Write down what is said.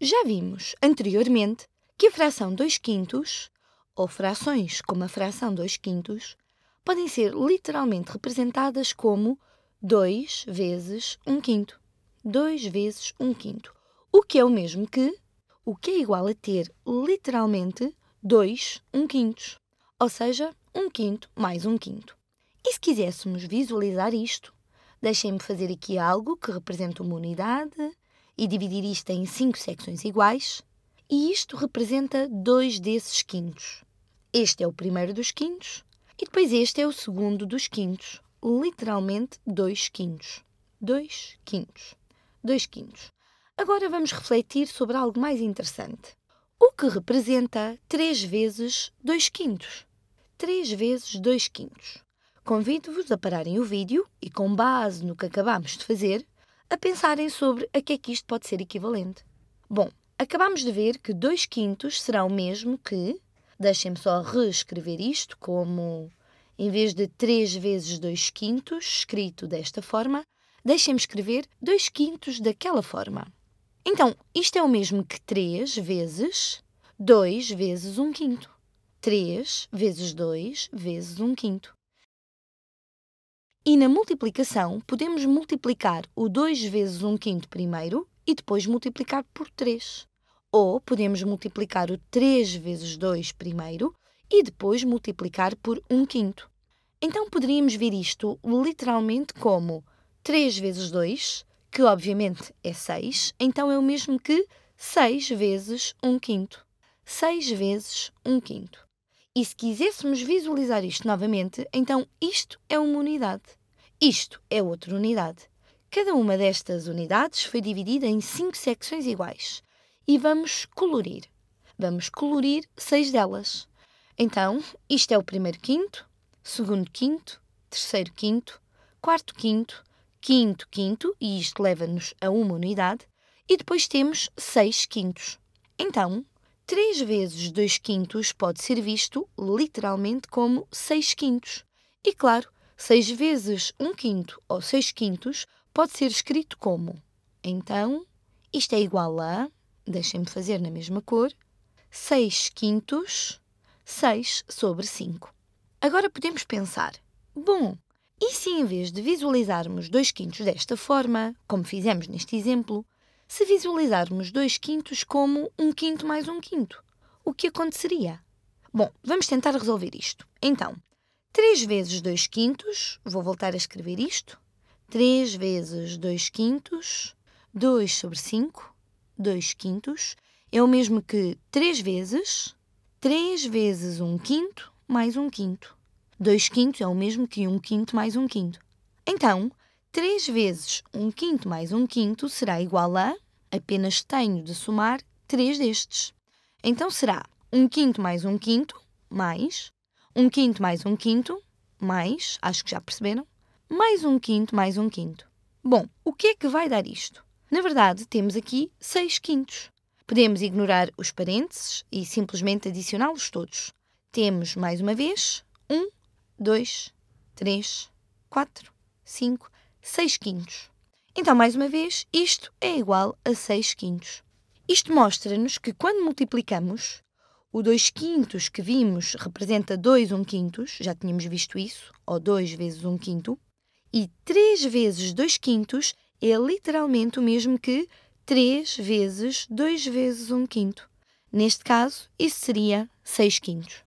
Já vimos anteriormente que a fração 2 quintos, ou frações como a fração 2 quintos, podem ser literalmente representadas como 2 vezes 1 um quinto. 2 vezes 1 um quinto. O que é o mesmo que, o que é igual a ter literalmente 2 1 um quintos. Ou seja, 1 quinto mais 1 quinto. E se quiséssemos visualizar isto, deixem-me fazer aqui algo que represente uma unidade, e dividir isto em cinco secções iguais, e isto representa dois desses quintos. Este é o primeiro dos quintos e depois este é o segundo dos quintos, literalmente dois quintos. Dois quintos. Dois quintos. Agora vamos refletir sobre algo mais interessante. O que representa 3 vezes 2 quintos? 3 vezes 2 quintos. Convido-vos a pararem o vídeo e, com base no que acabamos de fazer, a pensarem sobre a que é que isto pode ser equivalente. Bom, acabamos de ver que 2 quintos será o mesmo que, deixem-me só reescrever isto como, em vez de 3 vezes 2 quintos, escrito desta forma, deixem-me escrever 2 quintos daquela forma. Então, isto é o mesmo que 3 vezes 2 vezes 1 quinto. 3 vezes 2 vezes 1 quinto. E na multiplicação, podemos multiplicar o 2 vezes 1 quinto primeiro e depois multiplicar por 3. Ou podemos multiplicar o 3 vezes 2 primeiro e depois multiplicar por 1 quinto. Então poderíamos ver isto literalmente como 3 vezes 2, que obviamente é 6, então é o mesmo que 6 vezes 1 quinto. 6 vezes 1 quinto. E se quiséssemos visualizar isto novamente, então isto é uma unidade. Isto é outra unidade. Cada uma destas unidades foi dividida em cinco secções iguais. E vamos colorir. Vamos colorir seis delas. Então, isto é o primeiro quinto, segundo quinto, terceiro quinto, quarto quinto, quinto quinto, e isto leva-nos a uma unidade, e depois temos seis quintos. Então, 3 vezes 2 quintos pode ser visto literalmente como 6 quintos. E claro, 6 vezes 1 quinto ou 6 quintos pode ser escrito como. Então, isto é igual a, deixem-me fazer na mesma cor, 6 quintos, 6 sobre 5. Agora podemos pensar, bom, e se em vez de visualizarmos 2 quintos desta forma, como fizemos neste exemplo, se visualizarmos 2 quintos como 1 um quinto mais 1 um quinto? O que aconteceria? Bom, vamos tentar resolver isto. Então, 3 vezes 2 quintos, vou voltar a escrever isto. 3 vezes 2 quintos, 2 sobre 5, 2 quintos, é o mesmo que 3 vezes 3 vezes 1 quinto mais 1 quinto. 2 quintos é o mesmo que 1 quinto mais 1 quinto. Então, 3 vezes 1 quinto mais 1 quinto será igual a, apenas tenho de somar 3 destes. Então será 1 quinto mais 1 quinto, mais 1 quinto mais 1 quinto, mais, acho que já perceberam, mais 1 quinto mais 1 quinto. Bom, o que é que vai dar isto? Na verdade, temos aqui 6 quintos. Podemos ignorar os parênteses e simplesmente adicioná-los todos. Temos, mais uma vez, 1, 2, 3, 4, 5, 6 quintos. Então, mais uma vez, isto é igual a 6 quintos. Isto mostra-nos que quando multiplicamos, o 2 quintos que vimos representa 2 1 quintos, já tínhamos visto isso, ou 2 vezes 1 quinto, e 3 vezes 2 quintos é literalmente o mesmo que 3 vezes 2 vezes 1 quinto. Neste caso, isso seria 6 quintos.